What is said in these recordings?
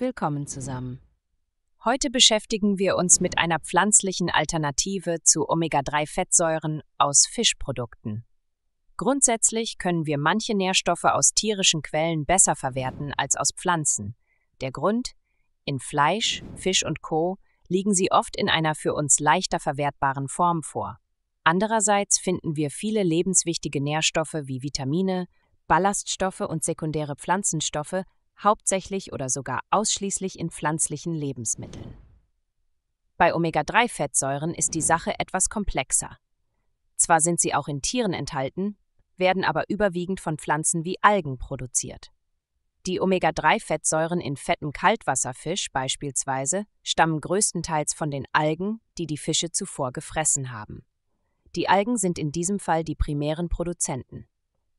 Willkommen zusammen. Heute beschäftigen wir uns mit einer pflanzlichen Alternative zu Omega-3-Fettsäuren aus Fischprodukten. Grundsätzlich können wir manche Nährstoffe aus tierischen Quellen besser verwerten als aus Pflanzen. Der Grund? In Fleisch, Fisch und Co. liegen sie oft in einer für uns leichter verwertbaren Form vor. Andererseits finden wir viele lebenswichtige Nährstoffe wie Vitamine, Ballaststoffe und sekundäre Pflanzenstoffe hauptsächlich oder sogar ausschließlich in pflanzlichen Lebensmitteln. Bei Omega-3-Fettsäuren ist die Sache etwas komplexer. Zwar sind sie auch in Tieren enthalten, werden aber überwiegend von Pflanzen wie Algen produziert. Die Omega-3-Fettsäuren in fettem Kaltwasserfisch beispielsweise stammen größtenteils von den Algen, die die Fische zuvor gefressen haben. Die Algen sind in diesem Fall die primären Produzenten.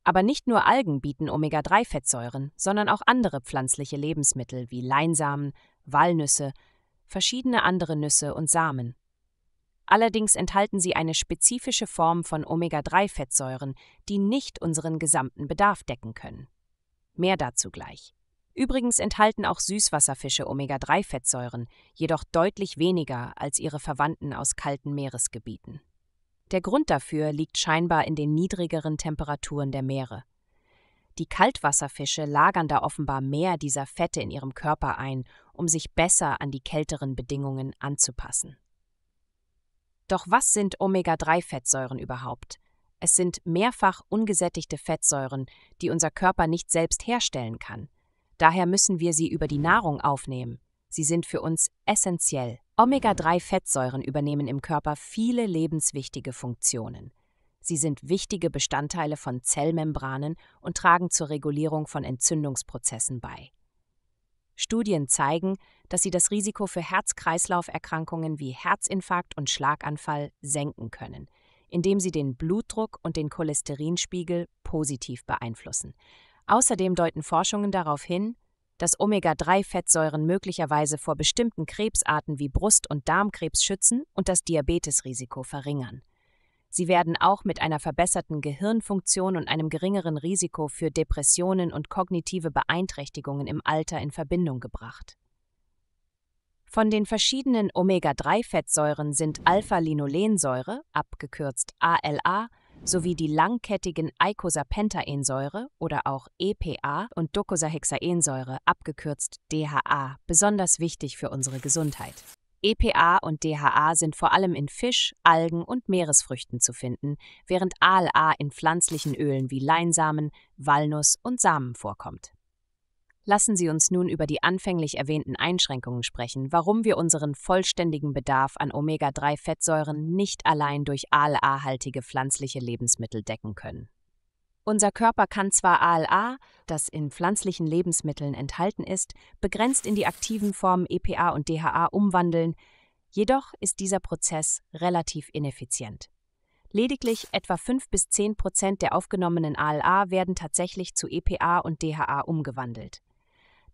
Aber nicht nur Algen bieten Omega-3-Fettsäuren, sondern auch andere pflanzliche Lebensmittel wie Leinsamen, Walnüsse, verschiedene andere Nüsse und Samen. Allerdings enthalten sie eine spezifische Form von Omega-3-Fettsäuren, die nicht unseren gesamten Bedarf decken können. Mehr dazu gleich. Übrigens enthalten auch Süßwasserfische Omega-3-Fettsäuren, jedoch deutlich weniger als ihre Verwandten aus kalten Meeresgebieten. Der Grund dafür liegt scheinbar in den niedrigeren Temperaturen der Meere. Die Kaltwasserfische lagern da offenbar mehr dieser Fette in ihrem Körper ein, um sich besser an die kälteren Bedingungen anzupassen. Doch was sind Omega-3-Fettsäuren überhaupt? Es sind mehrfach ungesättigte Fettsäuren, die unser Körper nicht selbst herstellen kann. Daher müssen wir sie über die Nahrung aufnehmen. Sie sind für uns essentiell. Omega-3-Fettsäuren übernehmen im Körper viele lebenswichtige Funktionen. Sie sind wichtige Bestandteile von Zellmembranen und tragen zur Regulierung von Entzündungsprozessen bei. Studien zeigen, dass sie das Risiko für Herz-Kreislauf-Erkrankungen wie Herzinfarkt und Schlaganfall senken können, indem sie den Blutdruck und den Cholesterinspiegel positiv beeinflussen. Außerdem deuten Forschungen darauf hin, dass Omega-3-Fettsäuren möglicherweise vor bestimmten Krebsarten wie Brust- und Darmkrebs schützen und das Diabetesrisiko verringern. Sie werden auch mit einer verbesserten Gehirnfunktion und einem geringeren Risiko für Depressionen und kognitive Beeinträchtigungen im Alter in Verbindung gebracht. Von den verschiedenen Omega-3-Fettsäuren sind Alpha-Linolensäure, abgekürzt ALA, sowie die langkettigen Eicosapentaensäure oder auch EPA und Docosahexaensäure, abgekürzt DHA, besonders wichtig für unsere Gesundheit. EPA und DHA sind vor allem in Fisch, Algen und Meeresfrüchten zu finden, während ALA in pflanzlichen Ölen wie Leinsamen, Walnuss und Samen vorkommt. Lassen Sie uns nun über die anfänglich erwähnten Einschränkungen sprechen, warum wir unseren vollständigen Bedarf an Omega-3-Fettsäuren nicht allein durch ALA-haltige pflanzliche Lebensmittel decken können. Unser Körper kann zwar ALA, das in pflanzlichen Lebensmitteln enthalten ist, begrenzt in die aktiven Formen EPA und DHA umwandeln, jedoch ist dieser Prozess relativ ineffizient. Lediglich etwa 5 bis 10 Prozent der aufgenommenen ALA werden tatsächlich zu EPA und DHA umgewandelt.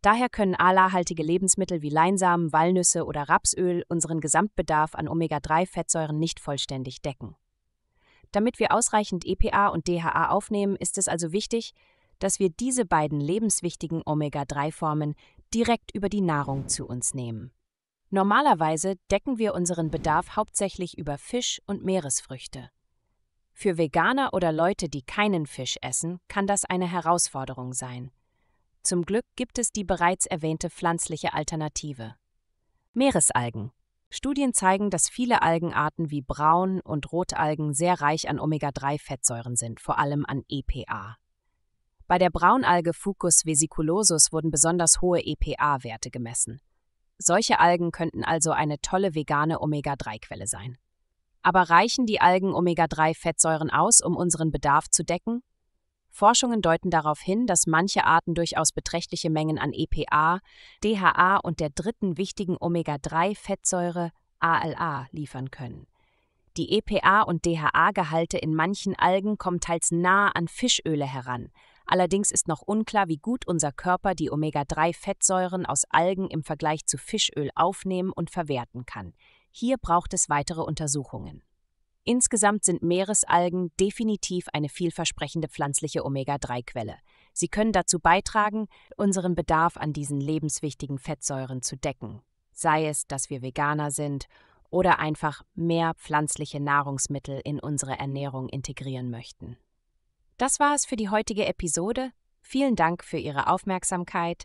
Daher können ALA-haltige Lebensmittel wie Leinsamen, Walnüsse oder Rapsöl unseren Gesamtbedarf an Omega-3-Fettsäuren nicht vollständig decken. Damit wir ausreichend EPA und DHA aufnehmen, ist es also wichtig, dass wir diese beiden lebenswichtigen Omega-3-Formen direkt über die Nahrung zu uns nehmen. Normalerweise decken wir unseren Bedarf hauptsächlich über Fisch und Meeresfrüchte. Für Veganer oder Leute, die keinen Fisch essen, kann das eine Herausforderung sein – zum Glück gibt es die bereits erwähnte pflanzliche Alternative. Meeresalgen. Studien zeigen, dass viele Algenarten wie Braun- und Rotalgen sehr reich an Omega-3-Fettsäuren sind, vor allem an EPA. Bei der Braunalge Fucus vesiculosus wurden besonders hohe EPA-Werte gemessen. Solche Algen könnten also eine tolle vegane Omega-3-Quelle sein. Aber reichen die Algen Omega-3-Fettsäuren aus, um unseren Bedarf zu decken? Forschungen deuten darauf hin, dass manche Arten durchaus beträchtliche Mengen an EPA, DHA und der dritten wichtigen Omega-3-Fettsäure ALA liefern können. Die EPA- und DHA-Gehalte in manchen Algen kommen teils nah an Fischöle heran. Allerdings ist noch unklar, wie gut unser Körper die Omega-3-Fettsäuren aus Algen im Vergleich zu Fischöl aufnehmen und verwerten kann. Hier braucht es weitere Untersuchungen. Insgesamt sind Meeresalgen definitiv eine vielversprechende pflanzliche Omega-3-Quelle. Sie können dazu beitragen, unseren Bedarf an diesen lebenswichtigen Fettsäuren zu decken, sei es, dass wir Veganer sind oder einfach mehr pflanzliche Nahrungsmittel in unsere Ernährung integrieren möchten. Das war es für die heutige Episode. Vielen Dank für Ihre Aufmerksamkeit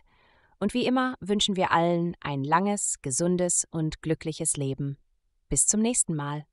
und wie immer wünschen wir allen ein langes, gesundes und glückliches Leben. Bis zum nächsten Mal.